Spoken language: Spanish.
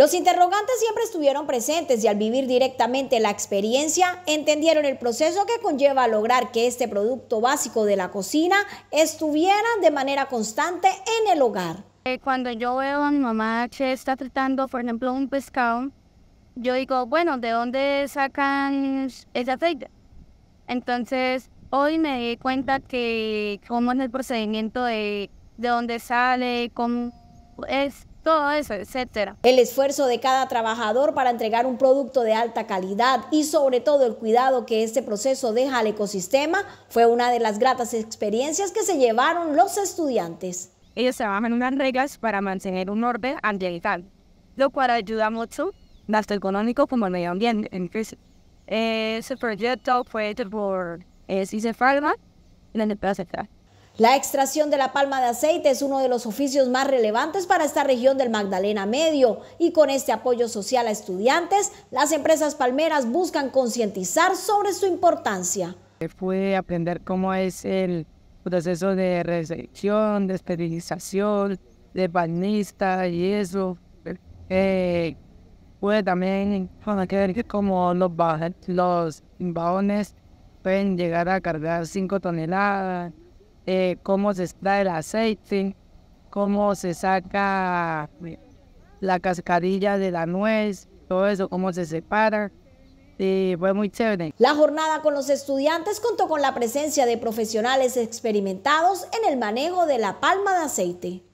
Los interrogantes siempre estuvieron presentes y al vivir directamente la experiencia entendieron el proceso que conlleva lograr que este producto básico de la cocina estuviera de manera constante en el hogar. Eh, cuando yo veo a mi mamá que está tratando, por ejemplo, un pescado, yo digo, bueno, ¿de dónde sacan ese aceite? Entonces, hoy me di cuenta que cómo es el procedimiento de, de dónde sale, cómo es todo eso, etcétera. El esfuerzo de cada trabajador para entregar un producto de alta calidad y sobre todo el cuidado que este proceso deja al ecosistema fue una de las gratas experiencias que se llevaron los estudiantes. Ellos trabajan unas reglas para mantener un orden ambiental, lo cual ayuda mucho tanto económico como medio ambiente. ese proyecto fue por si y la la extracción de la palma de aceite es uno de los oficios más relevantes para esta región del Magdalena Medio y con este apoyo social a estudiantes, las empresas palmeras buscan concientizar sobre su importancia. Pude aprender cómo es el proceso de recepción, de esterilización, de banista y eso. Eh, pude también conocer cómo los, los pueden llegar a cargar 5 toneladas eh, cómo se extrae el aceite, cómo se saca eh, la cascarilla de la nuez, todo eso, cómo se separa. fue muy chévere. La jornada con los estudiantes contó con la presencia de profesionales experimentados en el manejo de la palma de aceite.